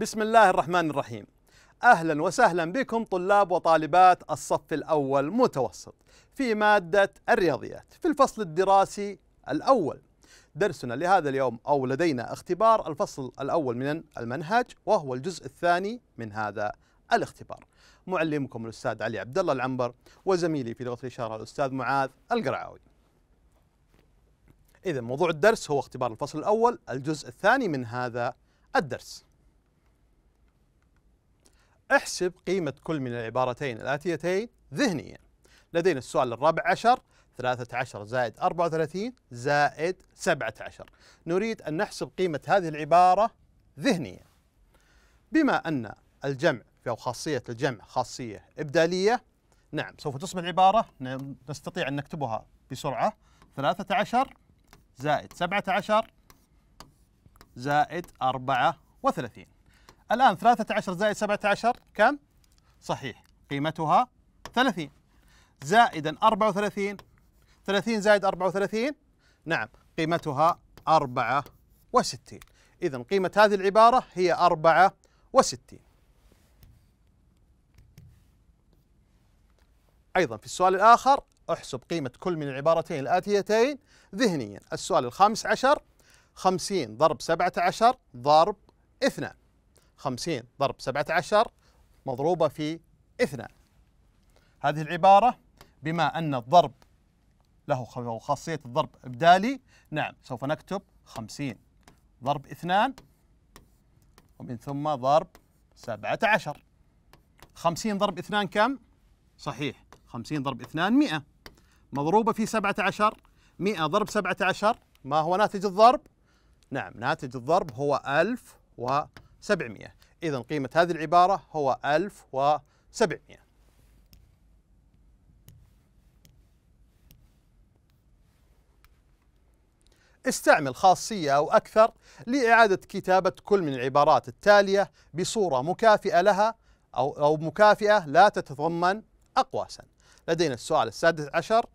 بسم الله الرحمن الرحيم اهلا وسهلا بكم طلاب وطالبات الصف الاول متوسط في ماده الرياضيات في الفصل الدراسي الاول درسنا لهذا اليوم او لدينا اختبار الفصل الاول من المنهج وهو الجزء الثاني من هذا الاختبار معلمكم الاستاذ علي عبد الله العنبر وزميلي في لغه الاشاره الاستاذ معاذ القرعاوي اذا موضوع الدرس هو اختبار الفصل الاول الجزء الثاني من هذا الدرس احسب قيمة كل من العبارتين الآتيتين ذهنيا لدينا السؤال الرابع عشر 13 زائد 34 زائد 17 نريد أن نحسب قيمة هذه العبارة ذهنيا بما أن الجمع أو خاصية الجمع خاصية إبدالية نعم سوف تصبح عبارة نعم، نستطيع أن نكتبها بسرعة 13 زائد 17 زائد 34 الآن 13 زائد 17 كم؟ صحيح قيمتها 30 زائدا 34 30 زائد 34 نعم قيمتها 64 إذا قيمة هذه العبارة هي 64 أيضا في السؤال الآخر احسب قيمة كل من العبارتين الآتيتين ذهنيا السؤال الخامس عشر 50 ضرب 17 ضرب 2 50 ضرب 17 مضروبة في 2 هذه العبارة بما أن الضرب له خاصية الضرب إبدالي نعم سوف نكتب 50 ضرب 2 ومن ثم ضرب 17 50 ضرب 2 كم؟ صحيح 50 ضرب 2 100 مضروبة في 17 100 ضرب 17 ما هو ناتج الضرب؟ نعم ناتج الضرب هو 1000 و 700 إذا قيمة هذه العبارة هو 1700 استعمل خاصية أو أكثر لإعادة كتابة كل من العبارات التالية بصورة مكافئة لها أو, أو مكافئة لا تتضمن أقواسا لدينا السؤال السادس عشر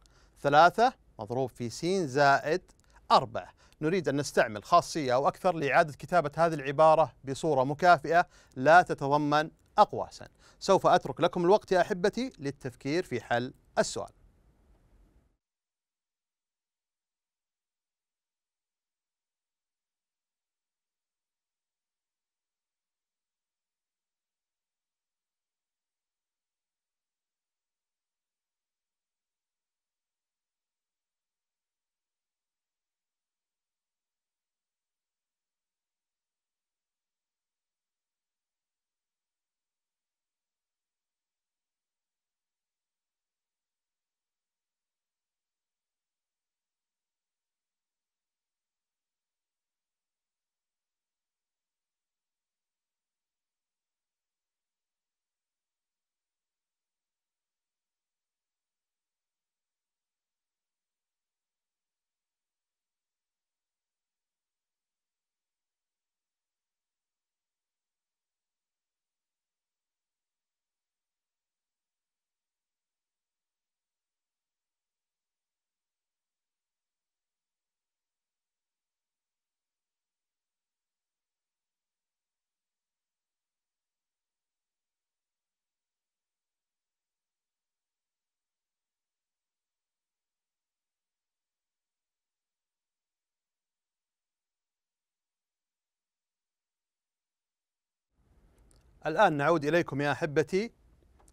ثلاثة مضروب في س زائد أربعة نريد أن نستعمل خاصية أو أكثر لإعادة كتابة هذه العبارة بصورة مكافئة لا تتضمن أقواسا سوف أترك لكم الوقت يا أحبتي للتفكير في حل السؤال الآن نعود إليكم يا أحبتي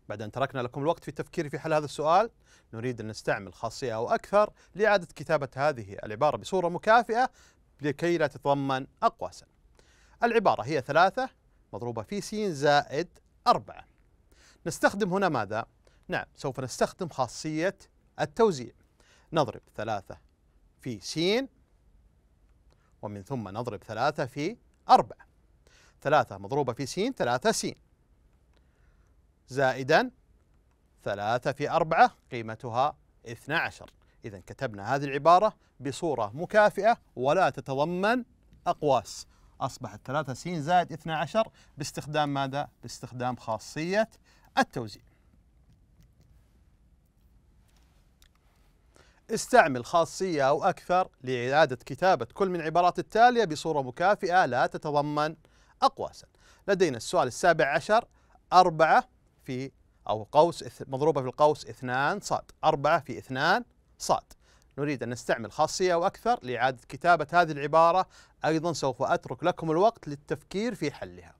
بعد أن تركنا لكم الوقت في التفكير في حل هذا السؤال نريد أن نستعمل خاصية أو أكثر لإعادة كتابة هذه العبارة بصورة مكافئة لكي لا تتضمن أقواسا العبارة هي ثلاثة مضروبة في س زائد أربعة نستخدم هنا ماذا؟ نعم سوف نستخدم خاصية التوزيع نضرب ثلاثة في س ومن ثم نضرب ثلاثة في أربعة ثلاثة مضروبة في سين ثلاثة سين زائدا ثلاثة في أربعة قيمتها اثنا عشر إذا كتبنا هذه العبارة بصورة مكافئة ولا تتضمن أقواس أصبحت 3 س زائد 12 باستخدام ماذا؟ باستخدام خاصية التوزيع استعمل خاصية أو أكثر لإعادة كتابة كل من العبارات التالية بصورة مكافئة لا تتضمن أقواسا لدينا السؤال السابع عشر أربعة في أو قوس مضروبة في القوس اثنان صاد أربعة في اثنان صاد نريد أن نستعمل خاصية وأكثر لإعادة كتابة هذه العبارة أيضا سوف أترك لكم الوقت للتفكير في حلها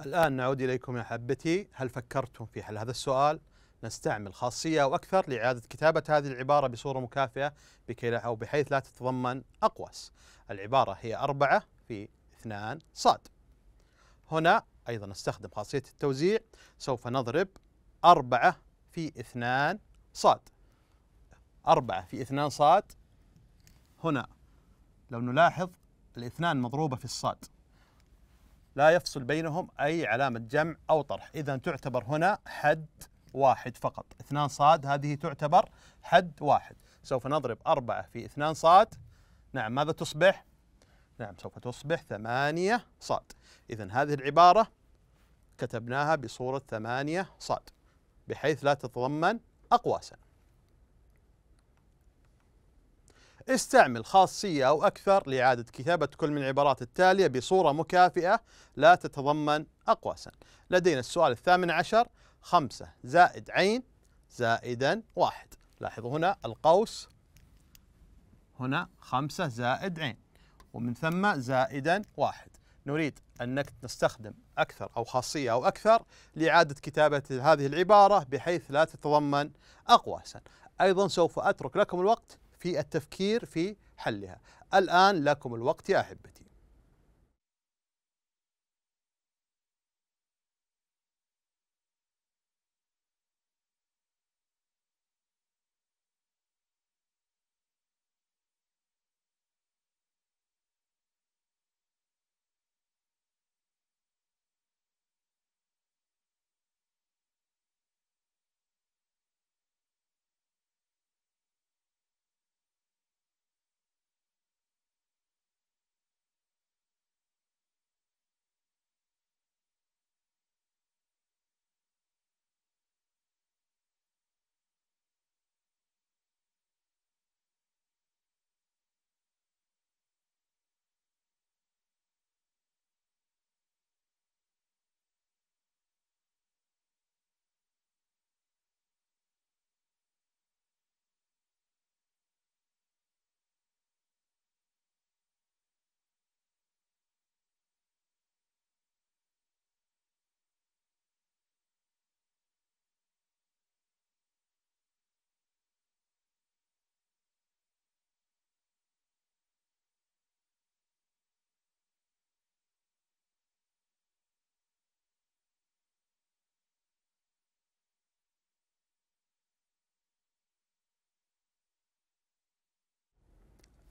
الآن نعود إليكم يا حبتي هل فكرتم في حل هذا السؤال؟ نستعمل خاصية أو أكثر لإعادة كتابة هذه العبارة بصورة مكافئة بكي لا أو بحيث لا تتضمن أقواس العبارة هي أربعة في اثنان صاد هنا أيضا نستخدم خاصية التوزيع سوف نضرب أربعة في اثنان صاد أربعة في اثنان صاد هنا لو نلاحظ الاثنان مضروبة في الصاد لا يفصل بينهم أي علامة جمع أو طرح إذا تعتبر هنا حد واحد فقط 2 صاد هذه تعتبر حد واحد سوف نضرب أربعة في 2 صاد نعم ماذا تصبح؟ نعم سوف تصبح ثمانية صاد إذا هذه العبارة كتبناها بصورة ثمانية صاد بحيث لا تتضمن أقواسا استعمل خاصية أو أكثر لإعادة كتابة كل من العبارات التالية بصورة مكافئة لا تتضمن أقواسا لدينا السؤال الثامن عشر خمسة زائد عين زائدا واحد لاحظوا هنا القوس هنا خمسة زائد عين ومن ثم زائدا واحد نريد أن نستخدم أكثر أو خاصية أو أكثر لإعادة كتابة هذه العبارة بحيث لا تتضمن أقواسا أيضا سوف أترك لكم الوقت في التفكير في حلها الآن لكم الوقت يا أحبتي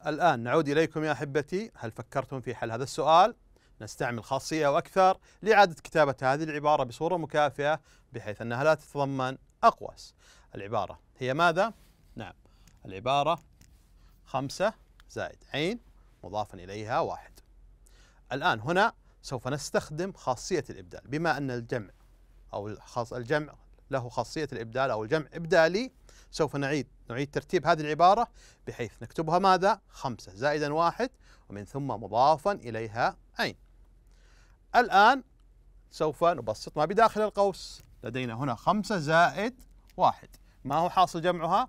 الآن نعود إليكم يا أحبتي هل فكرتم في حل هذا السؤال؟ نستعمل خاصية وأكثر لإعادة كتابة هذه العبارة بصورة مكافئة بحيث أنها لا تتضمن أقواس العبارة هي ماذا؟ نعم العبارة خمسة زائد عين مضافا إليها واحد الآن هنا سوف نستخدم خاصية الإبدال بما أن الجمع أو الجمع له خاصية الإبدال أو الجمع إبدالي سوف نعيد نعيد ترتيب هذه العبارة بحيث نكتبها ماذا؟ خمسة زائدا واحد ومن ثم مضافا إليها عين الآن سوف نبسط ما بداخل القوس لدينا هنا خمسة زائد واحد ما هو حاصل جمعها؟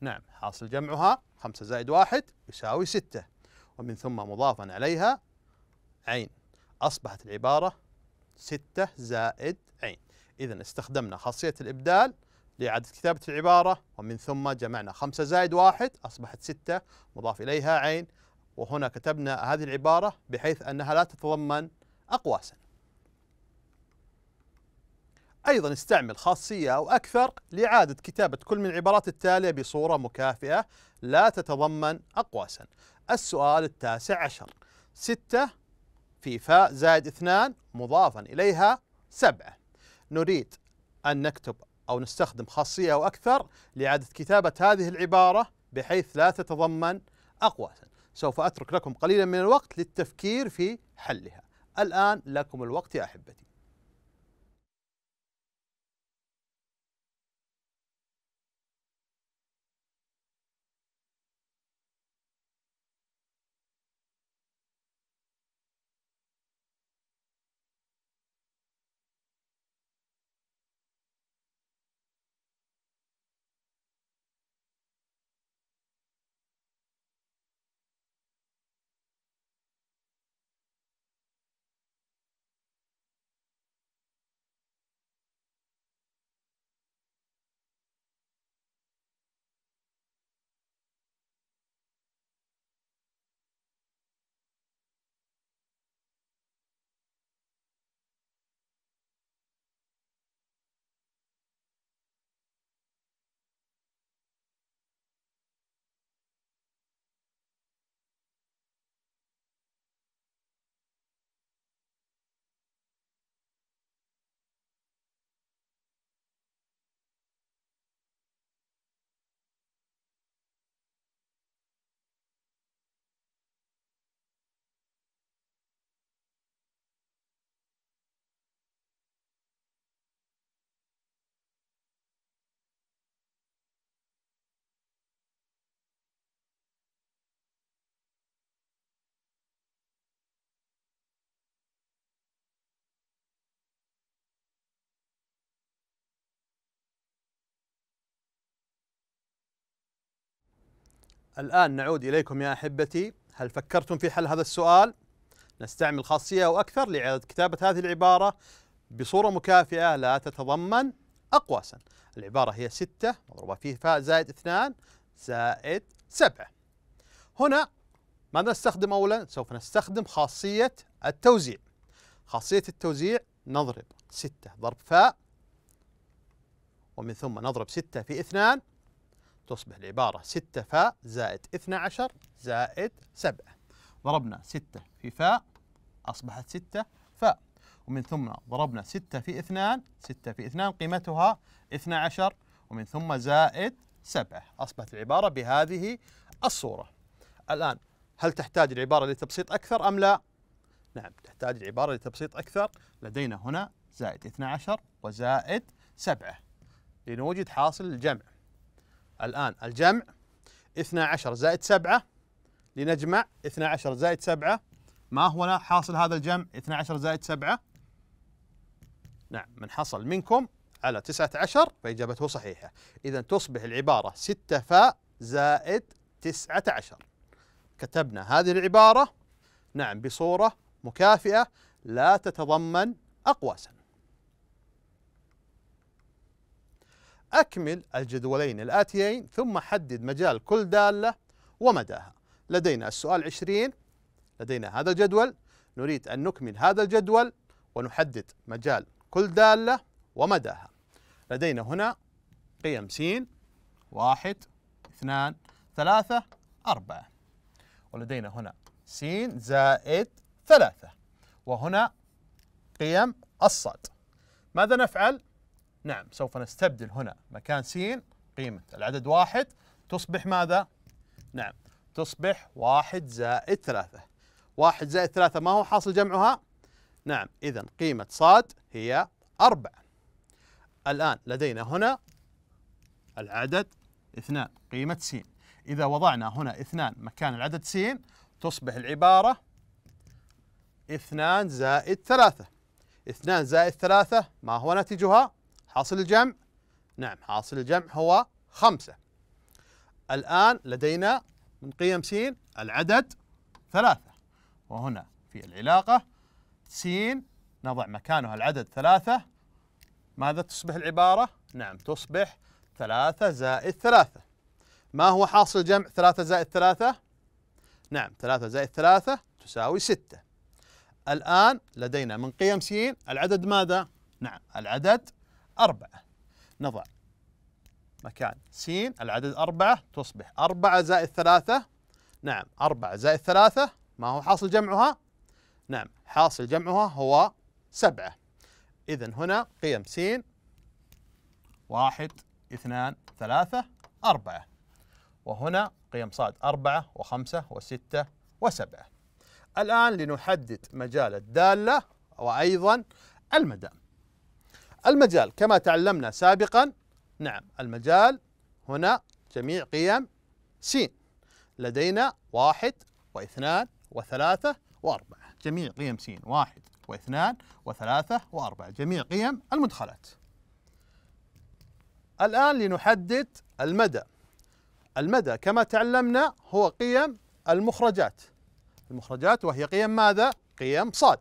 نعم حاصل جمعها خمسة زائد واحد يساوي ستة ومن ثم مضافا عليها عين أصبحت العبارة ستة زائد عين إذا استخدمنا خاصية الإبدال لإعادة كتابة العبارة ومن ثم جمعنا خمسة زائد واحد أصبحت ستة مضاف إليها عين وهنا كتبنا هذه العبارة بحيث أنها لا تتضمن أقواسا أيضا استعمل خاصية أو أكثر لإعادة كتابة كل من العبارات التالية بصورة مكافئة لا تتضمن أقواسا السؤال التاسع عشر ستة في فاء زائد اثنان مضافا إليها سبعة نريد أن نكتب أو نستخدم خاصية أو أكثر لإعادة كتابة هذه العبارة بحيث لا تتضمن أقواسا سوف أترك لكم قليلا من الوقت للتفكير في حلها الآن لكم الوقت يا أحبتي الآن نعود إليكم يا أحبتي هل فكرتم في حل هذا السؤال؟ نستعمل خاصية أو أكثر لإعادة كتابة هذه العبارة بصورة مكافئة لا تتضمن أقواسا العبارة هي ستة مضروبة فيه فاء زائد اثنان زائد سبعة هنا ماذا نستخدم أولا؟ سوف نستخدم خاصية التوزيع خاصية التوزيع نضرب ستة ضرب فاء ومن ثم نضرب ستة في اثنان تصبح العبارة 6 فاء زائد 12 زائد 7 ضربنا 6 في فاء أصبحت 6 فاء ومن ثم ضربنا 6 في 2 6 في 2 قيمتها 12 ومن ثم زائد 7 أصبحت العبارة بهذه الصورة الآن هل تحتاج العبارة لتبسيط أكثر أم لا؟ نعم تحتاج العبارة لتبسيط أكثر لدينا هنا زائد 12 وزائد 7 لنوجد حاصل الجمع الآن الجمع 12 زائد 7 لنجمع 12 زائد 7 ما هو حاصل هذا الجمع 12 زائد 7 نعم من حصل منكم على 19 فإجابته صحيحة إذا تصبح العبارة 6 فاء زائد 19 كتبنا هذه العبارة نعم بصورة مكافئة لا تتضمن أقواساً أكمل الجدولين الآتيين ثم حدد مجال كل دالة ومداها لدينا السؤال 20 لدينا هذا الجدول نريد أن نكمل هذا الجدول ونحدد مجال كل دالة ومداها لدينا هنا قيم س واحد اثنان ثلاثة أربعة ولدينا هنا س زائد ثلاثة وهنا قيم الصاد ماذا نفعل؟ نعم سوف نستبدل هنا مكان س قيمة العدد واحد تصبح ماذا؟ نعم تصبح واحد زائد ثلاثة واحد زائد ثلاثة ما هو حاصل جمعها؟ نعم إذا قيمة صاد هي أربعة الآن لدينا هنا العدد اثنان قيمة س إذا وضعنا هنا اثنان مكان العدد س تصبح العبارة اثنان زائد ثلاثة اثنان زائد ثلاثة ما هو ناتجها؟ حاصل الجمع نعم حاصل الجمع هو خمسة الآن لدينا من قيم سين العدد ثلاثة وهنا في العلاقة سين نضع مكانها العدد ثلاثة ماذا تصبح العبارة؟ نعم تصبح ثلاثة زائد ثلاثة ما هو حاصل جمع ثلاثة زائد ثلاثة؟ نعم ثلاثة زائد ثلاثة تساوي ستة الآن لدينا من قيم سين العدد ماذا؟ نعم العدد أربعة نضع مكان س العدد أربعة تصبح أربعة زائد ثلاثة نعم أربعة زائد ثلاثة ما هو حاصل جمعها؟ نعم حاصل جمعها هو سبعة إذا هنا قيم س واحد اثنان ثلاثة أربعة وهنا قيم صاد أربعة وخمسة وستة وسبعة الآن لنحدد مجال الدالة وأيضا المدام المجال كما تعلمنا سابقا نعم المجال هنا جميع قيم س لدينا واحد واثنان وثلاثة وأربعة جميع قيم س واحد واثنان وثلاثة وأربعة جميع قيم المدخلات الآن لنحدد المدى المدى كما تعلمنا هو قيم المخرجات المخرجات وهي قيم ماذا؟ قيم صاد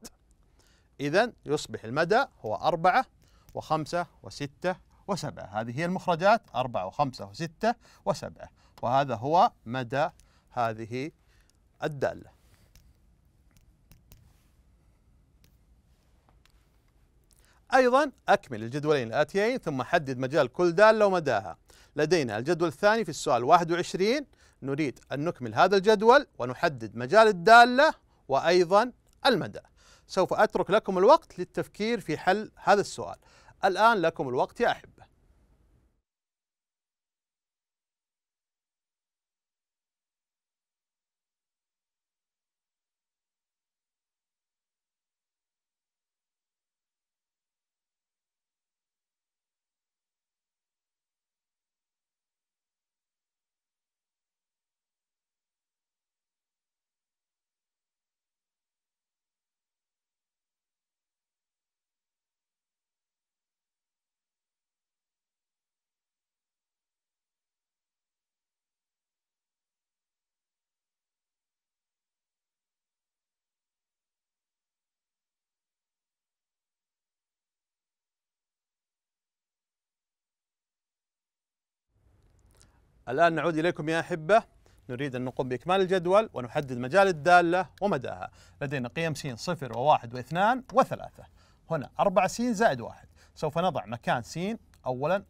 إذا يصبح المدى هو أربعة وخمسة وستة وسبعة هذه هي المخرجات أربعة وخمسة وستة وسبعة وهذا هو مدى هذه الدالة أيضا أكمل الجدولين الآتيين ثم حدد مجال كل دالة ومداها لدينا الجدول الثاني في السؤال 21 نريد أن نكمل هذا الجدول ونحدد مجال الدالة وأيضا المدى سوف أترك لكم الوقت للتفكير في حل هذا السؤال الآن لكم الوقت يا أحب الآن نعود إليكم يا أحبة نريد أن نقوم بإكمال الجدول ونحدد مجال الدالة ومداها لدينا قيم سين صفر وواحد واثنان وثلاثة هنا أربعة سين زائد واحد سوف نضع مكان سين أولا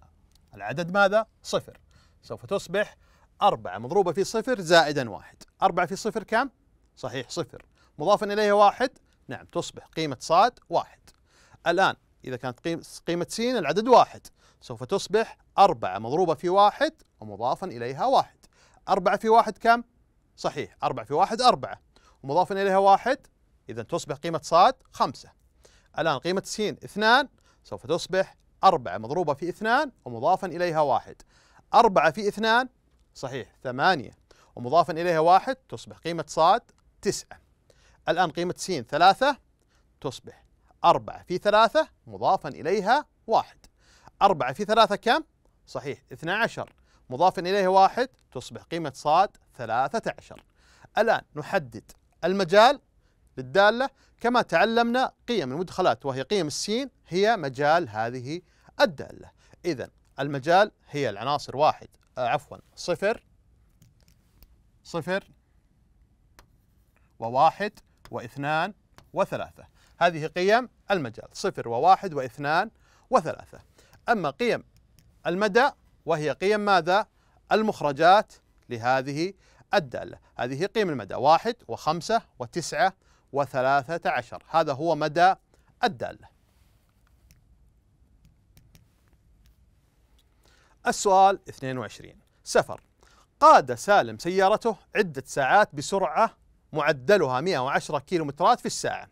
العدد ماذا؟ صفر سوف تصبح أربعة مضروبة في صفر زائدا واحد أربعة في صفر كم؟ صحيح صفر مضافا إليها واحد نعم تصبح قيمة صاد واحد الآن إذا كانت قيمة سين العدد واحد سوف تصبح أربعة مضروبة في واحد ومضافا إليها واحد أربعة في واحد كم؟ صحيح أربعة في واحد أربعة ومضافا إليها واحد إذا تصبح قيمة صاد خمسة الآن قيمة سين اثنان سوف تصبح أربعة مضروبة في اثنان ومضافا إليها واحد أربعة في اثنان صحيح ثمانية ومضافا إليها واحد تصبح قيمة صاد تسعة الآن قيمة سين ثلاثة تصبح أربعة في ثلاثة مضافا إليها واحد أربعة في ثلاثة كم؟ صحيح 12 مضافا إليه واحد تصبح قيمة صاد 13 الآن نحدد المجال للدالة كما تعلمنا قيم المدخلات وهي قيم السين هي مجال هذه الدالة إذا المجال هي العناصر واحد آه عفوا صفر صفر وواحد واثنان وثلاثة هذه قيم المجال صفر وواحد واثنان وثلاثة أما قيم المدى وهي قيم ماذا؟ المخرجات لهذه الدالة هذه قيم المدى واحد وخمسة وتسعة وثلاثة عشر هذا هو مدى الدالة السؤال 22 سفر قاد سالم سيارته عدة ساعات بسرعة معدلها 110 كيلومترات في الساعة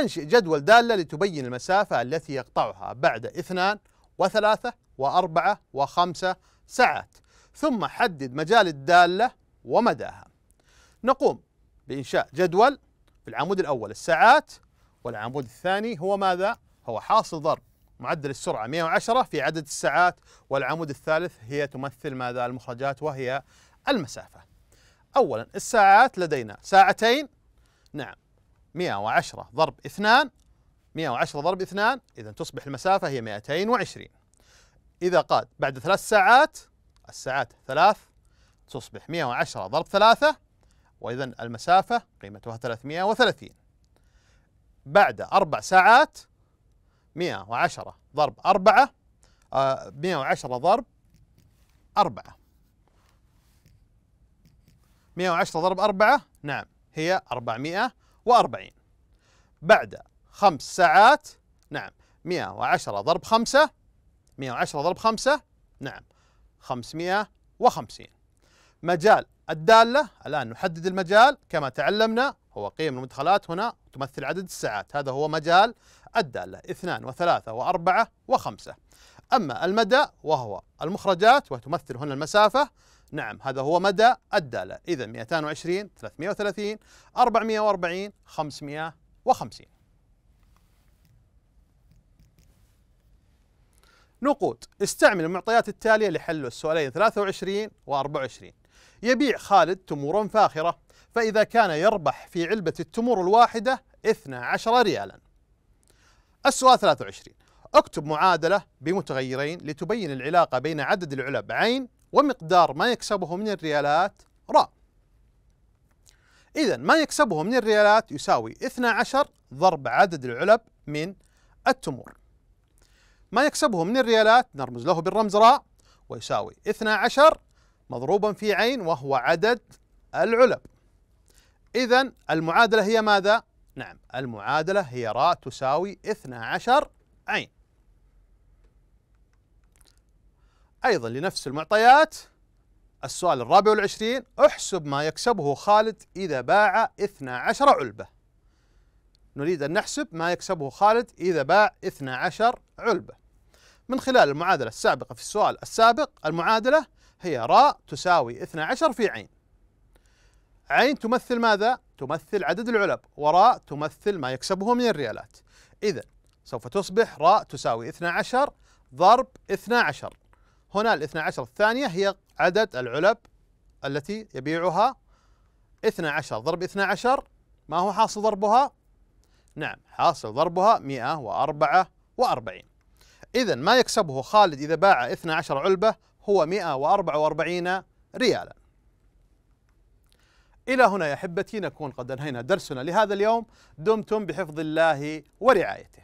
أنشئ جدول دالة لتبين المسافة التي يقطعها بعد 2 وثلاثة وأربعة وخمسة ساعات ثم حدد مجال الدالة ومداها نقوم بإنشاء جدول في العمود الأول الساعات والعمود الثاني هو ماذا؟ هو حاصل ضرب معدل السرعة 110 في عدد الساعات والعمود الثالث هي تمثل ماذا؟ المخرجات وهي المسافة أولا الساعات لدينا ساعتين نعم 110 ضرب 2 110 ضرب 2 إذا تصبح المسافة هي 220 إذا قال بعد ثلاث ساعات الساعات ثلاث تصبح 110 ضرب 3 وإذا المسافة قيمتها 330 بعد أربع ساعات 110 ضرب 4 آه 110 ضرب 4 110 ضرب 4 نعم هي 440 بعد خمس ساعات نعم 110 ضرب 5 110 ضرب 5 نعم 550 مجال الدالة الآن نحدد المجال كما تعلمنا هو قيم المدخلات هنا تمثل عدد الساعات هذا هو مجال الدالة 2 و3 و4 و5 5 أما المدى وهو المخرجات وتمثل هنا المسافة نعم هذا هو مدى الدالة إذا 220 330 440 550 نقود استعمل المعطيات التالية لحل السؤالين 23 و 24 يبيع خالد تمورا فاخرة فإذا كان يربح في علبة التمور الواحدة 12 ريالا السؤال 23 اكتب معادلة بمتغيرين لتبين العلاقة بين عدد العلب عين ومقدار ما يكسبه من الريالات راء إذا ما يكسبه من الريالات يساوي 12 ضرب عدد العلب من التمور ما يكسبه من الريالات نرمز له بالرمز راء ويساوي 12 مضروبا في عين وهو عدد العلب إذا المعادلة هي ماذا؟ نعم المعادلة هي راء تساوي 12 عين أيضا لنفس المعطيات السؤال الرابع والعشرين احسب ما يكسبه خالد إذا باع 12 علبة نريد أن نحسب ما يكسبه خالد إذا باع 12 علبة من خلال المعادلة السابقة في السؤال السابق المعادلة هي راء تساوي 12 في عين عين تمثل ماذا؟ تمثل عدد العلب وراء تمثل ما يكسبه من الريالات إذا سوف تصبح راء تساوي 12 ضرب 12 هنا ال 12 الثانية هي عدد العلب التي يبيعها 12 ضرب 12 ما هو حاصل ضربها؟ نعم حاصل ضربها 144 إذا ما يكسبه خالد إذا باع 12 علبة هو 144 ريالا إلى هنا يا أحبتي نكون قد أنهينا درسنا لهذا اليوم دمتم بحفظ الله ورعايته